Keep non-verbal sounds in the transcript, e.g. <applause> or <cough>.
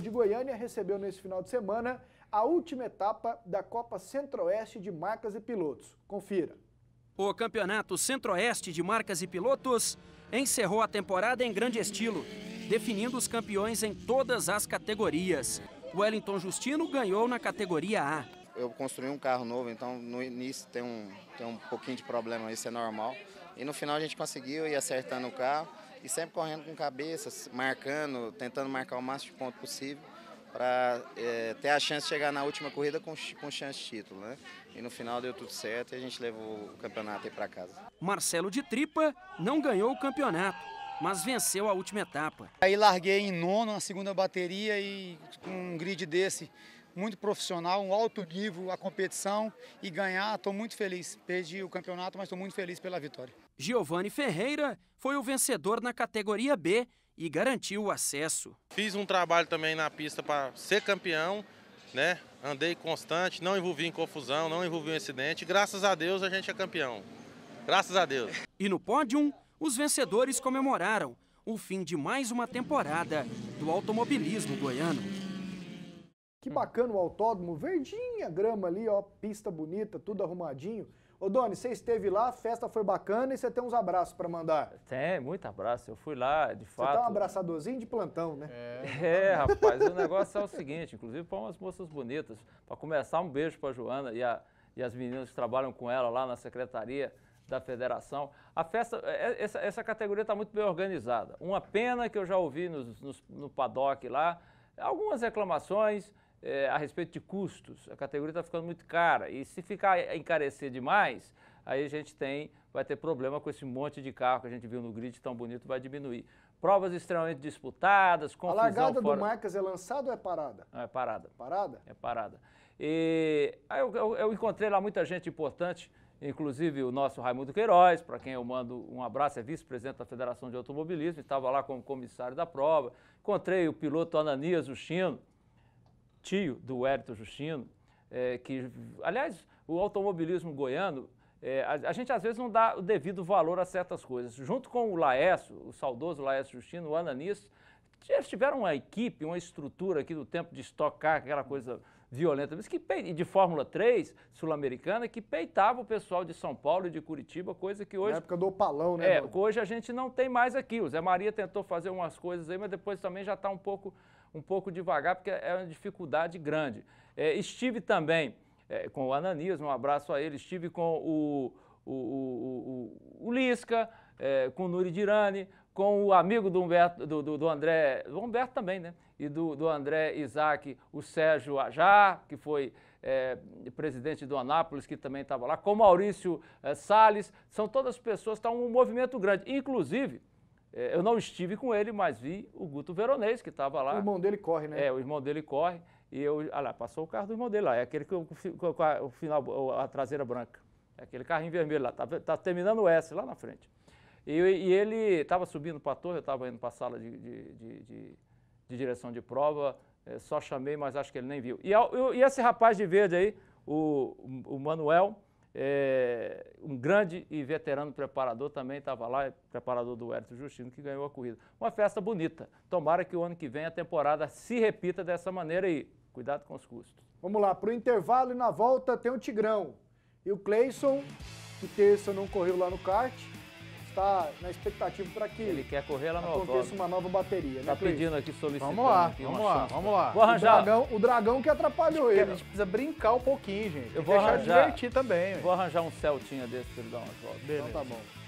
de Goiânia recebeu nesse final de semana a última etapa da Copa Centro-Oeste de Marcas e Pilotos. Confira. O Campeonato Centro-Oeste de Marcas e Pilotos encerrou a temporada em grande estilo, definindo os campeões em todas as categorias. Wellington Justino ganhou na categoria A. Eu construí um carro novo, então no início tem um, tem um pouquinho de problema, isso é normal. E no final a gente conseguiu ir acertando o carro e sempre correndo com cabeças, marcando, tentando marcar o máximo de ponto possível para é, eh, ter a chance de chegar na última corrida com, com chance de título. Né? E no final deu tudo certo e a gente levou o campeonato aí para casa. Marcelo de Tripa não ganhou o campeonato, mas venceu a última etapa. Aí larguei em nono, na segunda bateria e com um grid desse muito profissional, um alto nível a competição e ganhar, estou muito feliz. Perdi o campeonato, mas estou muito feliz pela vitória. Giovanni Ferreira foi o vencedor na categoria B e garantiu o acesso. Fiz um trabalho também na pista para ser campeão, né? Andei constante, não envolvi em confusão, não envolvi em acidente. Graças a Deus a gente é campeão. Graças a Deus. E no pódio, os vencedores comemoraram o fim de mais uma temporada do automobilismo goiano. Que bacana o autódromo, verdinha grama ali, ó, pista bonita, tudo arrumadinho. Ô, Doni, você esteve lá, a festa foi bacana e você tem uns abraços para mandar. Tem, muito abraço. Eu fui lá, de fato. Você tá um abraçadorzinho de plantão, né? É, é <laughs> rapaz, o negócio é o seguinte, inclusive para umas moças bonitas. Para começar, um beijo para Joana e, a, e as meninas que trabalham com ela lá na secretaria da federação. A festa, é, é, essa, essa categoria está muito bem organizada. Uma pena que eu já ouvi nos, nos, no paddock lá, algumas reclamações é, a respeito de custos. A categoria está ficando muito cara. E se ficar encarecer demais, aí a gente tem, vai ter problema com esse monte de carro que a gente viu no grid tão bonito, vai diminuir. Provas extremamente disputadas, confusão. A largada fora... do Marcas é lançada ou é parada? Não, é parada. Parada? É parada. E aí eu, eu, eu encontrei lá muita gente importante, inclusive o nosso Raimundo Queiroz, para quem eu mando um abraço, é vice-presidente da Federação de Automobilismo, estava lá como comissário da prova. Encontrei o piloto Ananias, o Chino, tio do Hérito Justino, é, que, aliás, o automobilismo goiano, é, a, a, gente às vezes não dá o devido valor a certas coisas. Junto com o Laércio, o saudoso Laércio Justino, o ananis eles tiveram uma equipe, uma estrutura aqui do tempo de estocar aquela coisa violenta, mas que de Fórmula 3 sul-americana que peitava o pessoal de São Paulo e de Curitiba, coisa que hoje. Na época do palão né? É, hoje a gente não tem mais aqui. O Zé Maria tentou fazer umas coisas aí, mas depois também já está um pouco um pouco devagar, porque é uma dificuldade grande. É, estive também é, com o Ananias, um abraço a ele, estive com o, o, o, o, o Lisca, é, com o Nuri Dirani, com o amigo do, Humberto, do, do, do André, do Humberto também, né? E do, do André Isaac, o Sérgio Ajar, que foi é, presidente do Anápolis, que também estava lá, com Maurício é, Salles, são todas pessoas, está um movimento grande. Inclusive, é, eu não estive com ele, mas vi o Guto Veronese, que estava lá. O irmão dele corre, né? É, o irmão dele corre. E eu, olha, ah lá, passou o carro do irmão dele lá. É aquele que com a, o final, a traseira branca. É aquele carrinho vermelho lá. Tá, tá terminando o S lá na frente. E, e ele estava subindo para a torre, eu estava indo para a sala de, de, de, de, direção de prova. É, só chamei, mas acho que ele nem viu. E, eu, e esse rapaz de verde aí, o, o Manuel, é, um grande e veterano preparador também estava lá, é preparador do Hélio Justino, que ganhou a corrida. Uma festa bonita. Tomara que o ano que vem a temporada se repita dessa maneira e cuidado com os custos. Vamos lá, para o intervalo e na volta tem o Tigrão. E o Cleison, que terça não correu lá no kart, está na expectativa para que ele quer correr lá no aconteça uma nova bateria. Está né, tá pedindo aqui solicitando. Vamos lá, aqui vamos lá, vamos lá. Vou arranjar. O dragão, o dragão que atrapalhou ele. A gente precisa brincar um pouquinho, gente. Eu vou deixar arranjar. divertir também. Vou arranjar um Celtinha desse, volta. Beleza. Então tá bom.